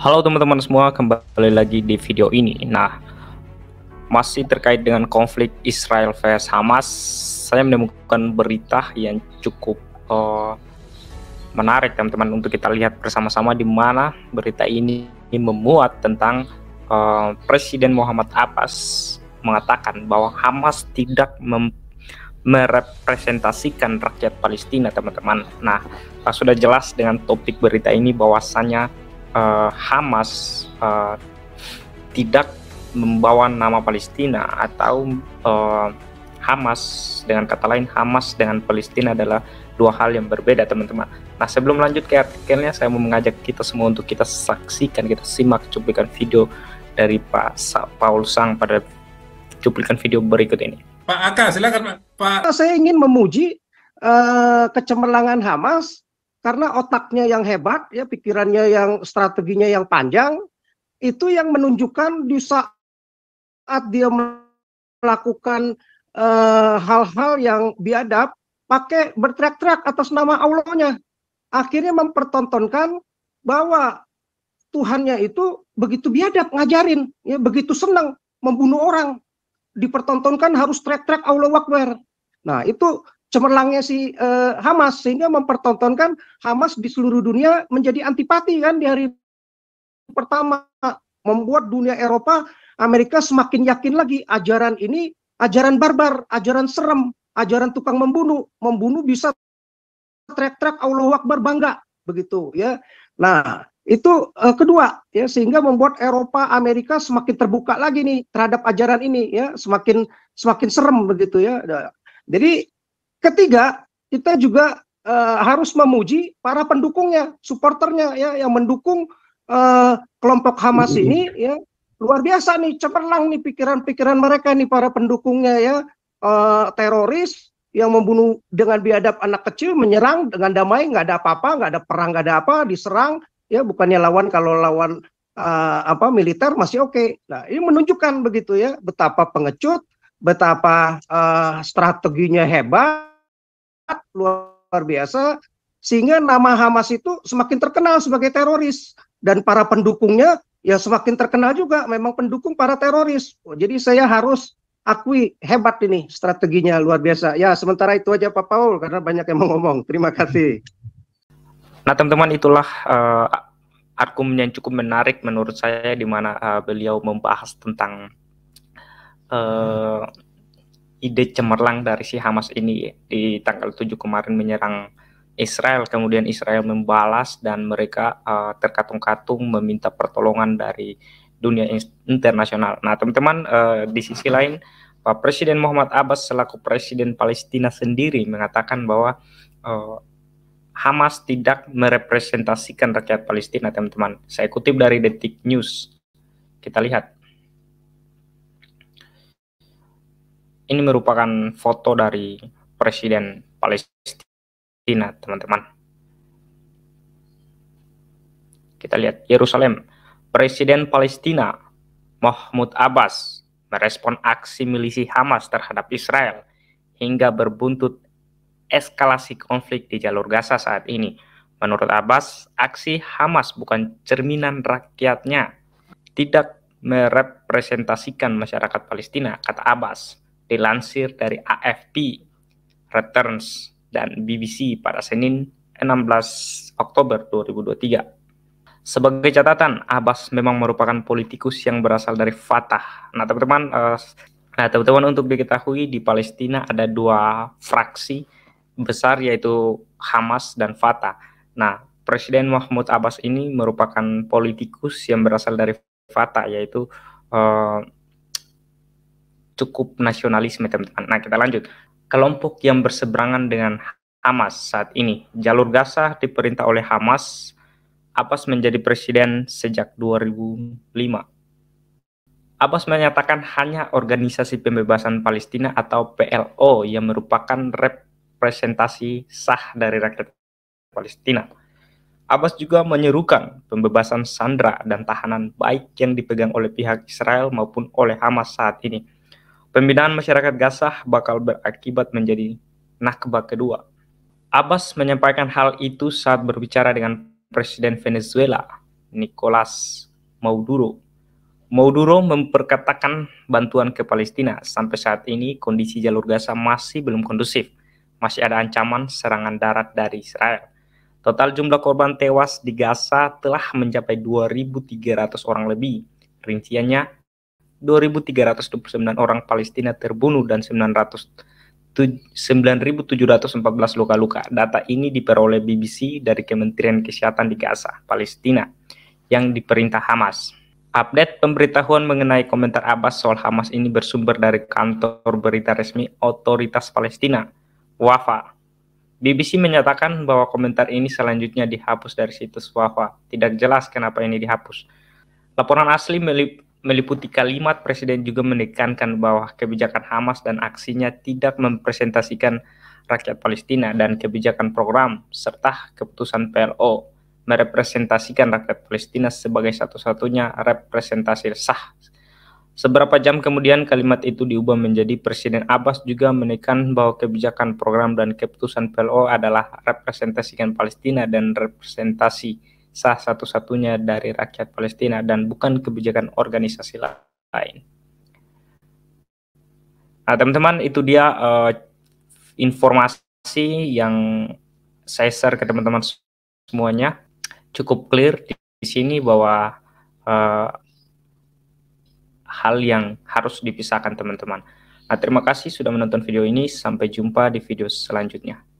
Halo teman-teman semua, kembali lagi di video ini. Nah, masih terkait dengan konflik Israel vs Hamas, saya menemukan berita yang cukup uh, menarik teman-teman untuk kita lihat bersama-sama di mana berita ini memuat tentang uh, Presiden Muhammad Abbas mengatakan bahwa Hamas tidak mem merepresentasikan rakyat Palestina, teman-teman. Nah, sudah jelas dengan topik berita ini bahwasannya uh, Hamas uh, tidak membawa nama Palestina atau uh, Hamas dengan kata lain Hamas dengan Palestina adalah dua hal yang berbeda teman-teman. Nah sebelum lanjut ke artikelnya saya mau mengajak kita semua untuk kita saksikan kita simak cuplikan video dari Pak Paul Sang pada cuplikan video berikut ini. Pak Aka silakan Pak. Saya ingin memuji uh, kecemerlangan Hamas karena otaknya yang hebat ya pikirannya yang strateginya yang panjang itu yang menunjukkan di saat dia melakukan eh, hal-hal uh, yang biadab pakai berteriak-teriak atas nama Allahnya akhirnya mempertontonkan bahwa Tuhannya itu begitu biadab ngajarin ya begitu senang membunuh orang dipertontonkan harus teriak-teriak Allah Akbar nah itu cemerlangnya si uh, Hamas sehingga mempertontonkan Hamas di seluruh dunia menjadi antipati kan di hari pertama membuat dunia Eropa Amerika semakin yakin lagi ajaran ini ajaran barbar, ajaran serem, ajaran tukang membunuh, membunuh bisa trek-trek Allah Akbar bangga begitu ya. Nah, itu uh, kedua ya sehingga membuat Eropa Amerika semakin terbuka lagi nih terhadap ajaran ini ya, semakin semakin serem begitu ya. Nah, jadi Ketiga, kita juga uh, harus memuji para pendukungnya, supporternya ya yang mendukung uh, kelompok Hamas mm-hmm. ini ya luar biasa nih cemerlang nih pikiran-pikiran mereka nih para pendukungnya ya uh, teroris yang membunuh dengan biadab anak kecil menyerang dengan damai nggak ada apa-apa nggak ada perang nggak ada apa diserang ya bukannya lawan kalau lawan uh, apa militer masih oke okay. nah ini menunjukkan begitu ya betapa pengecut betapa uh, strateginya hebat luar biasa sehingga nama Hamas itu semakin terkenal sebagai teroris dan para pendukungnya ya semakin terkenal juga memang pendukung para teroris. Oh, jadi saya harus akui hebat ini strateginya luar biasa. Ya sementara itu aja Pak Paul karena banyak yang mau ngomong. Terima kasih. Nah teman-teman itulah uh, argumen yang cukup menarik menurut saya di mana uh, beliau membahas tentang uh, ide cemerlang dari si Hamas ini di tanggal 7 kemarin menyerang Israel, kemudian Israel membalas dan mereka uh, terkatung-katung meminta pertolongan dari dunia internasional. Nah, teman-teman, uh, di sisi lain Pak Presiden Muhammad Abbas selaku Presiden Palestina sendiri mengatakan bahwa uh, Hamas tidak merepresentasikan rakyat Palestina, teman-teman. Saya kutip dari Detik News. Kita lihat ini merupakan foto dari Presiden Palestina, teman-teman. Kita lihat Yerusalem. Presiden Palestina Mahmud Abbas merespon aksi milisi Hamas terhadap Israel hingga berbuntut eskalasi konflik di jalur Gaza saat ini. Menurut Abbas, aksi Hamas bukan cerminan rakyatnya, tidak merepresentasikan masyarakat Palestina, kata Abbas dilansir dari AFP Returns dan BBC pada Senin 16 Oktober 2023. Sebagai catatan, Abbas memang merupakan politikus yang berasal dari Fatah. Nah, teman-teman, eh, nah teman-teman untuk diketahui di Palestina ada dua fraksi besar yaitu Hamas dan Fatah. Nah, Presiden Mahmud Abbas ini merupakan politikus yang berasal dari Fatah yaitu eh, cukup nasionalisme teman-teman. Nah kita lanjut. Kelompok yang berseberangan dengan Hamas saat ini. Jalur Gaza diperintah oleh Hamas. Abbas menjadi presiden sejak 2005. Abbas menyatakan hanya Organisasi Pembebasan Palestina atau PLO yang merupakan representasi sah dari rakyat Palestina. Abbas juga menyerukan pembebasan Sandra dan tahanan baik yang dipegang oleh pihak Israel maupun oleh Hamas saat ini. Pembinaan masyarakat Gaza bakal berakibat menjadi Nakba kedua. Abbas menyampaikan hal itu saat berbicara dengan Presiden Venezuela, Nicolas Maduro. Maduro memperkatakan bantuan ke Palestina. Sampai saat ini kondisi jalur Gaza masih belum kondusif. Masih ada ancaman serangan darat dari Israel. Total jumlah korban tewas di Gaza telah mencapai 2.300 orang lebih. Rinciannya 2.329 orang Palestina terbunuh dan 9.714 luka-luka. Data ini diperoleh BBC dari Kementerian Kesehatan di Gaza, Palestina, yang diperintah Hamas. Update pemberitahuan mengenai komentar Abbas soal Hamas ini bersumber dari kantor berita resmi Otoritas Palestina, Wafa. BBC menyatakan bahwa komentar ini selanjutnya dihapus dari situs Wafa. Tidak jelas kenapa ini dihapus. Laporan asli meliputi kalimat presiden juga menekankan bahwa kebijakan Hamas dan aksinya tidak mempresentasikan rakyat Palestina dan kebijakan program serta keputusan PLO merepresentasikan rakyat Palestina sebagai satu-satunya representasi sah. Seberapa jam kemudian kalimat itu diubah menjadi Presiden Abbas juga menekan bahwa kebijakan program dan keputusan PLO adalah representasikan Palestina dan representasi sah satu-satunya dari rakyat Palestina dan bukan kebijakan organisasi lain. Nah, teman-teman, itu dia uh, informasi yang saya share ke teman-teman semuanya. Cukup clear di, di sini bahwa uh, hal yang harus dipisahkan teman-teman. Nah, terima kasih sudah menonton video ini. Sampai jumpa di video selanjutnya.